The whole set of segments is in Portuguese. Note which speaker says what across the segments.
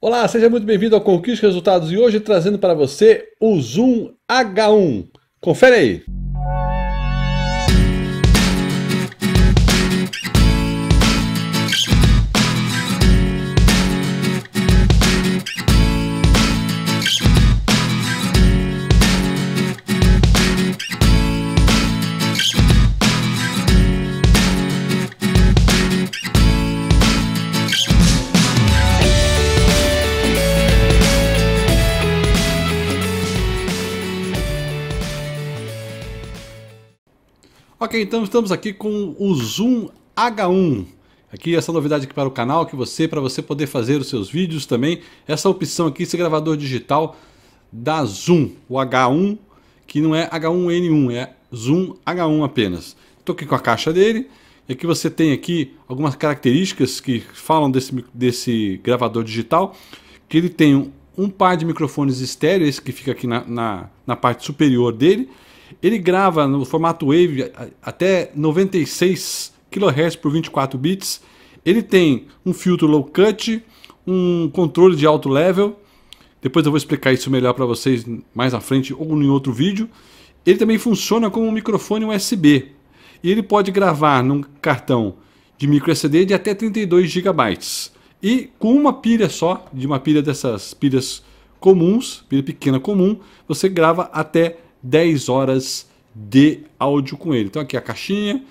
Speaker 1: Olá, seja muito bem-vindo ao Conquista Resultados e hoje trazendo para você o Zoom H1. Confere aí! Ok, então estamos aqui com o Zoom H1. Aqui essa novidade aqui para o canal que você, para você poder fazer os seus vídeos também, essa opção aqui, esse gravador digital da Zoom, o H1, que não é H1N1, é Zoom H1 apenas. Estou aqui com a caixa dele, e aqui você tem aqui algumas características que falam desse, desse gravador digital, que ele tem um, par de microfones estéreo, esse que fica aqui na, na, na parte superior dele, ele grava no formato Wave até 96 kHz por 24 bits. Ele tem um filtro low cut, um controle de alto level. Depois eu vou explicar isso melhor para vocês mais à frente ou em outro vídeo. Ele também funciona como um microfone USB. E ele pode gravar num cartão de micro SD de até 32 GB. E com uma pilha só, de uma pilha dessas pilhas comuns, pilha pequena comum, você grava até 10 horas de áudio com ele. Então aqui a caixinha,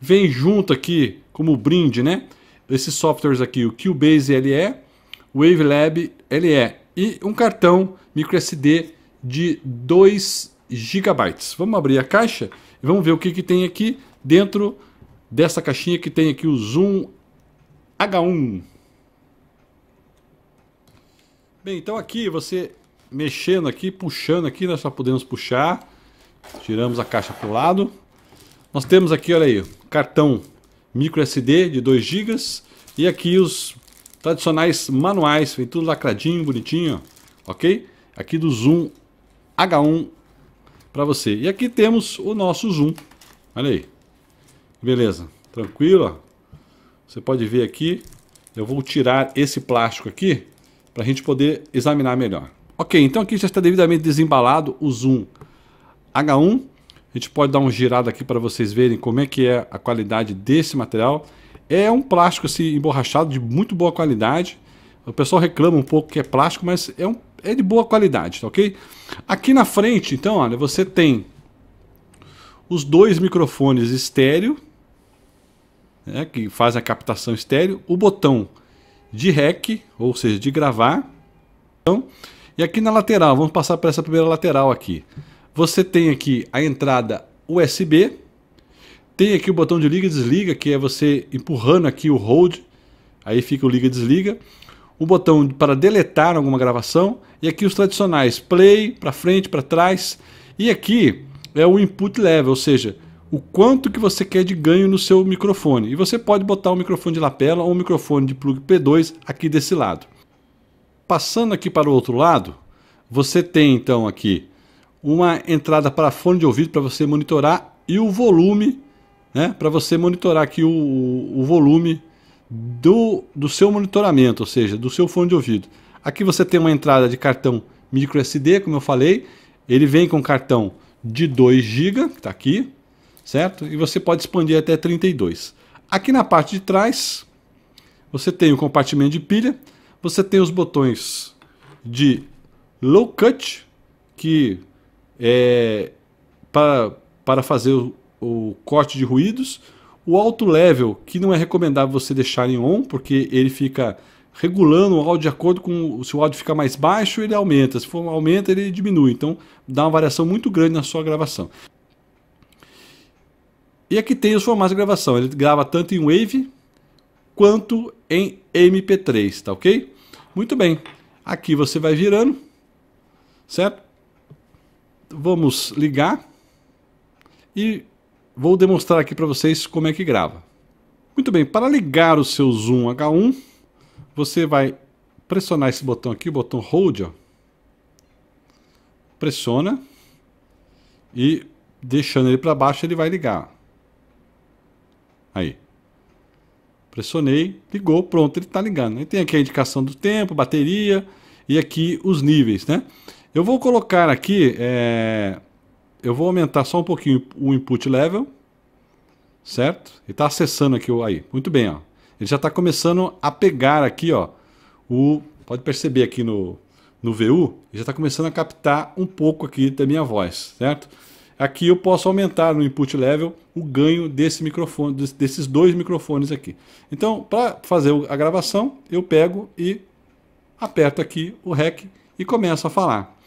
Speaker 1: vem junto aqui como brinde, né? Esses softwares aqui, o Cubase LE, é, o Wavelab LE é. e um cartão microSD de 2 GB. Vamos abrir a caixa e vamos ver o que, que tem aqui dentro dessa caixinha que tem aqui o Zoom H1. Bem, então aqui você mexendo aqui, puxando aqui, nós só podemos puxar. Tiramos a caixa para o lado. Nós temos aqui, olha aí, cartão micro SD de 2 GB e aqui os tradicionais manuais, vem tudo lacradinho, bonitinho, ok? Aqui do Zoom H1 para você. E aqui temos o nosso Zoom, olha aí. Beleza, tranquilo, Você pode ver aqui, eu vou tirar esse plástico aqui para a gente poder examinar melhor. Ok, então aqui já está devidamente desembalado o zoom H1. A gente pode dar um girado aqui para vocês verem como é que é a qualidade desse material. É um plástico assim, emborrachado de muito boa qualidade. O pessoal reclama um pouco que é plástico, mas é, um, é de boa qualidade, tá ok? Aqui na frente, então, olha, você tem os dois microfones estéreo, né, que fazem a captação estéreo, o botão de REC, ou seja, de gravar. Então, e aqui na lateral, vamos passar para essa primeira lateral aqui. Você tem aqui a entrada USB, tem aqui o botão de liga e desliga, que é você empurrando aqui o hold, aí fica o liga e desliga. O botão para deletar alguma gravação e aqui os tradicionais play, para frente, para trás. E aqui é o input level, ou seja, o quanto que você quer de ganho no seu microfone. E você pode botar o microfone de lapela ou o microfone de plug P2 aqui desse lado. Passando aqui para o outro lado, você tem então aqui uma entrada para fone de ouvido para você monitorar e o volume, né, para você monitorar aqui o, o volume do, do seu monitoramento, ou seja, do seu fone de ouvido. Aqui você tem uma entrada de cartão micro SD como eu falei, ele vem com cartão de 2 GB, que está aqui, certo? E você pode expandir até 32. Aqui na parte de trás, você tem o compartimento de pilha, você tem os botões de low cut, que é para, para fazer o, o corte de ruídos. O alto level, que não é recomendável você deixar em on, porque ele fica regulando o áudio de acordo com se o áudio ficar mais baixo, ele aumenta, se for aumenta, ele diminui. Então dá uma variação muito grande na sua gravação. E aqui tem os formatos de gravação. Ele grava tanto em Wave, quanto em MP3, tá ok? Muito bem. Aqui você vai virando, certo? Vamos ligar e vou demonstrar aqui para vocês como é que grava. Muito bem, para ligar o seu Zoom H1, você vai pressionar esse botão aqui, o botão Hold, ó. pressiona e deixando ele para baixo ele vai ligar. Aí. Pressionei, ligou, pronto, ele está ligando. E tem aqui a indicação do tempo, bateria e aqui os níveis, né? Eu vou colocar aqui, é... eu vou aumentar só um pouquinho o input level, certo? Ele está acessando aqui, aí, muito bem, ó. Ele já está começando a pegar aqui, ó, o... Pode perceber aqui no, no VU, ele já está começando a captar um pouco aqui da minha voz, certo? Aqui eu posso aumentar no input level o ganho desse microfone, desses dois microfones aqui. Então, para fazer a gravação, eu pego e aperto aqui o REC e começo a falar.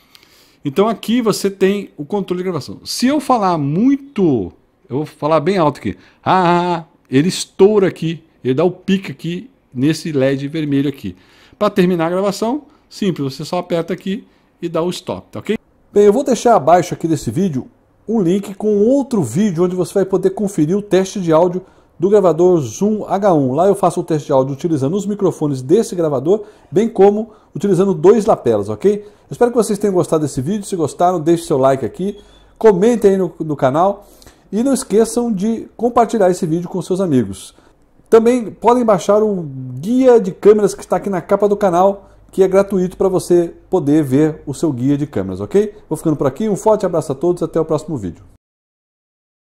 Speaker 1: Então aqui você tem o controle de gravação. Se eu falar muito, eu vou falar bem alto aqui. Ah, ah, ah ele estoura aqui, ele dá o pique aqui nesse LED vermelho aqui. Para terminar a gravação, simples, você só aperta aqui e dá o stop, tá ok? Bem, eu vou deixar abaixo aqui desse vídeo um link com outro vídeo onde você vai poder conferir o teste de áudio do gravador Zoom H1. Lá eu faço o teste de áudio utilizando os microfones desse gravador, bem como utilizando dois lapelas, ok? espero que vocês tenham gostado desse vídeo. Se gostaram, deixe seu like aqui, comentem aí no, no canal e não esqueçam de compartilhar esse vídeo com seus amigos. Também podem baixar o guia de câmeras que está aqui na capa do canal que é gratuito para você poder ver o seu guia de câmeras, ok? Vou ficando por aqui, um forte abraço a todos, até o próximo vídeo.